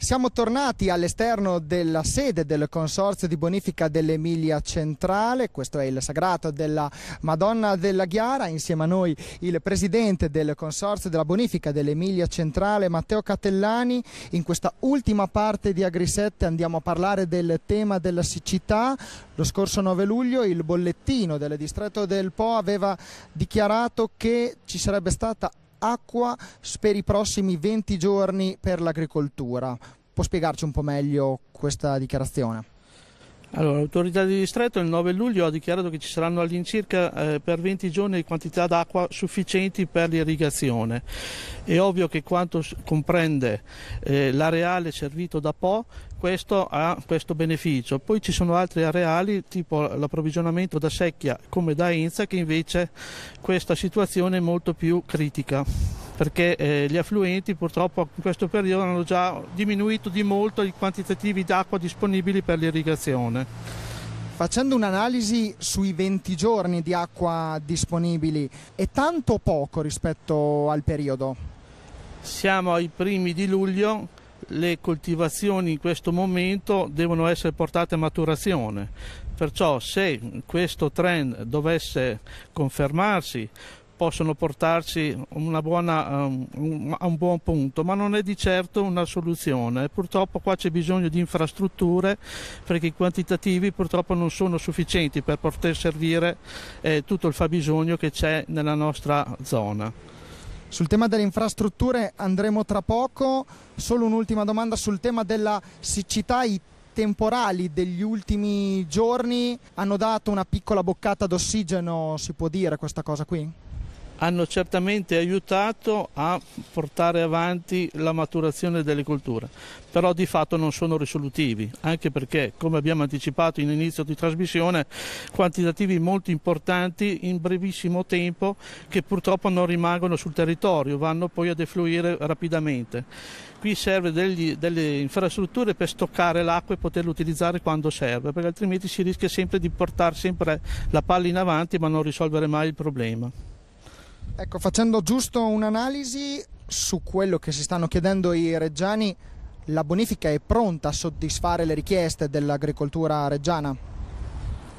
Siamo tornati all'esterno della sede del Consorzio di Bonifica dell'Emilia Centrale, questo è il sagrato della Madonna della Ghiara, insieme a noi il presidente del Consorzio della Bonifica dell'Emilia Centrale, Matteo Catellani. In questa ultima parte di Agrisette andiamo a parlare del tema della siccità. Lo scorso 9 luglio il bollettino del distretto del Po aveva dichiarato che ci sarebbe stata acqua per i prossimi 20 giorni per l'agricoltura. Può spiegarci un po' meglio questa dichiarazione? Allora, l'autorità di distretto il 9 luglio ha dichiarato che ci saranno all'incirca eh, per 20 giorni quantità d'acqua sufficienti per l'irrigazione. È ovvio che quanto comprende eh, l'areale servito da Po questo ha questo beneficio. Poi ci sono altri areali tipo l'approvvigionamento da secchia come da Enza che invece questa situazione è molto più critica perché eh, gli affluenti purtroppo in questo periodo hanno già diminuito di molto i quantitativi d'acqua disponibili per l'irrigazione. Facendo un'analisi sui 20 giorni di acqua disponibili, è tanto o poco rispetto al periodo? Siamo ai primi di luglio, le coltivazioni in questo momento devono essere portate a maturazione, perciò se questo trend dovesse confermarsi possono portarci buona, um, ehm, a un buon punto, ma non è di certo una soluzione. Purtroppo qua c'è bisogno di infrastrutture perché i quantitativi purtroppo non sono sufficienti per poter servire eh, tutto il fabbisogno che c'è nella nostra zona. Sul tema delle infrastrutture andremo tra poco, solo un'ultima domanda sul tema della siccità. I temporali degli ultimi giorni hanno dato una piccola boccata d'ossigeno, si può dire questa cosa qui? hanno certamente aiutato a portare avanti la maturazione delle colture, però di fatto non sono risolutivi, anche perché, come abbiamo anticipato in inizio di trasmissione, quantitativi molto importanti in brevissimo tempo che purtroppo non rimangono sul territorio, vanno poi a defluire rapidamente. Qui serve degli, delle infrastrutture per stoccare l'acqua e poterla utilizzare quando serve, perché altrimenti si rischia sempre di portare sempre la palla in avanti ma non risolvere mai il problema. Ecco, facendo giusto un'analisi su quello che si stanno chiedendo i reggiani, la bonifica è pronta a soddisfare le richieste dell'agricoltura reggiana?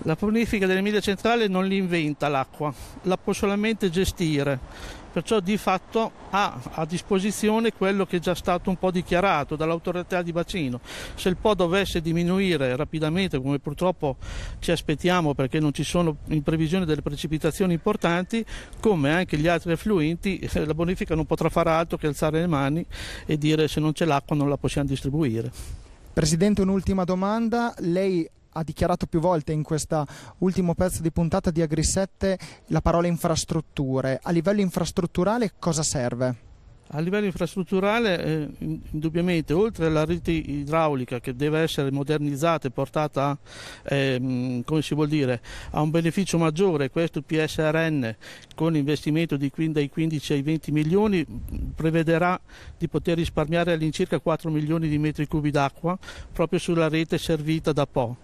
La bonifica dell'Emilia Centrale non li inventa l'acqua, la può solamente gestire, perciò di fatto ha a disposizione quello che è già stato un po' dichiarato dall'autorità di bacino. Se il Po dovesse diminuire rapidamente, come purtroppo ci aspettiamo perché non ci sono in previsione delle precipitazioni importanti, come anche gli altri affluenti, eh, la bonifica non potrà fare altro che alzare le mani e dire se non c'è l'acqua non la possiamo distribuire. Presidente, un'ultima domanda. Lei ha dichiarato più volte in questo ultimo pezzo di puntata di Agri7 la parola infrastrutture. A livello infrastrutturale cosa serve? A livello infrastrutturale, eh, indubbiamente, oltre alla rete idraulica che deve essere modernizzata e portata eh, dire, a un beneficio maggiore, questo PSRN con investimento di, dai 15 ai 20 milioni prevederà di poter risparmiare all'incirca 4 milioni di metri cubi d'acqua proprio sulla rete servita da Po.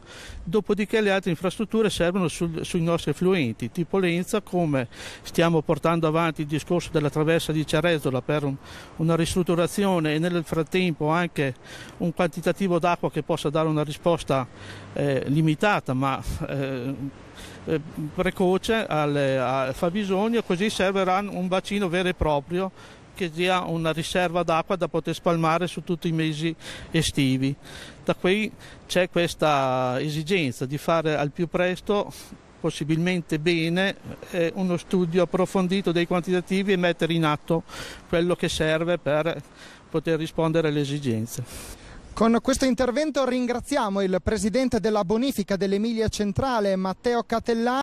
Dopodiché le altre infrastrutture servono sul, sui nostri affluenti, tipo Lenza, come stiamo portando avanti il discorso della traversa di Cerezola per un una ristrutturazione e nel frattempo anche un quantitativo d'acqua che possa dare una risposta eh, limitata ma eh, eh, precoce alle, al fabbisogno, così servirà un bacino vero e proprio che dia una riserva d'acqua da poter spalmare su tutti i mesi estivi. Da qui c'è questa esigenza di fare al più presto possibilmente bene eh, uno studio approfondito dei quantitativi e mettere in atto quello che serve per poter rispondere alle esigenze. Con questo intervento ringraziamo il presidente della bonifica dell'Emilia Centrale Matteo Catellani.